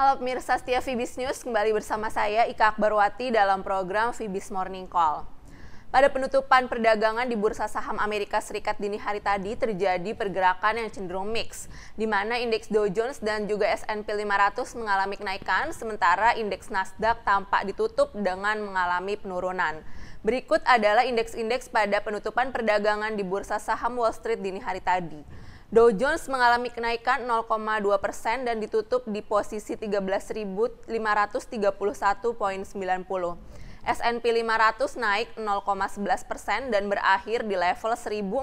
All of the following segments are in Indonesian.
Halo pemirsa setia Vibis News, kembali bersama saya Ika Akbarwati dalam program Vibis Morning Call. Pada penutupan perdagangan di Bursa Saham Amerika Serikat dini hari tadi terjadi pergerakan yang cenderung mix, di mana indeks Dow Jones dan juga S&P 500 mengalami kenaikan, sementara indeks Nasdaq tampak ditutup dengan mengalami penurunan. Berikut adalah indeks-indeks pada penutupan perdagangan di Bursa Saham Wall Street dini hari tadi. Dow Jones mengalami kenaikan 0,2 persen dan ditutup di posisi 13.531.90. S&P 500 naik 0,11 persen dan berakhir di level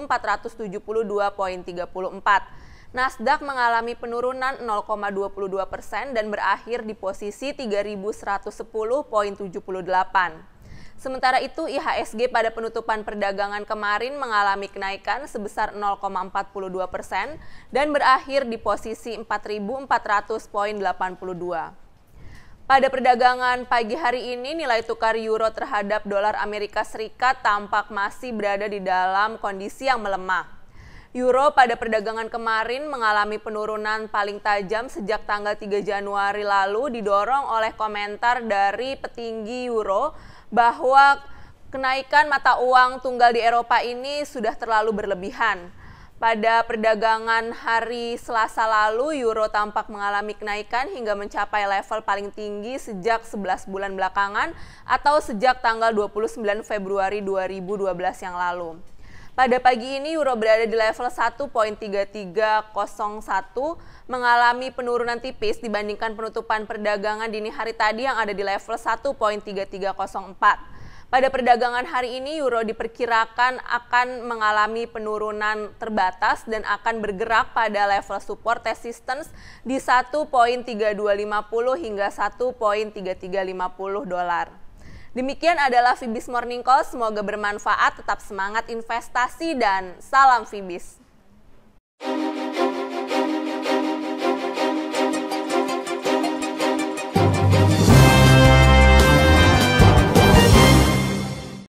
1472.34. Nasdaq mengalami penurunan 0,22 persen dan berakhir di posisi 3110.78. Sementara itu, IHSG pada penutupan perdagangan kemarin mengalami kenaikan sebesar 0,42 persen dan berakhir di posisi 4.400.82. Pada perdagangan pagi hari ini, nilai tukar euro terhadap dolar Amerika Serikat tampak masih berada di dalam kondisi yang melemah. Euro pada perdagangan kemarin mengalami penurunan paling tajam sejak tanggal 3 Januari lalu didorong oleh komentar dari petinggi Euro bahwa kenaikan mata uang tunggal di Eropa ini sudah terlalu berlebihan. Pada perdagangan hari Selasa lalu, euro tampak mengalami kenaikan hingga mencapai level paling tinggi sejak 11 bulan belakangan atau sejak tanggal 29 Februari 2012 yang lalu. Pada pagi ini euro berada di level 1.3301 mengalami penurunan tipis dibandingkan penutupan perdagangan dini hari tadi yang ada di level 1.3304. Pada perdagangan hari ini euro diperkirakan akan mengalami penurunan terbatas dan akan bergerak pada level support resistance di 1.3250 hingga 1.3350 dolar. Demikian adalah Fibis Morning Call, semoga bermanfaat, tetap semangat investasi dan salam Fibis.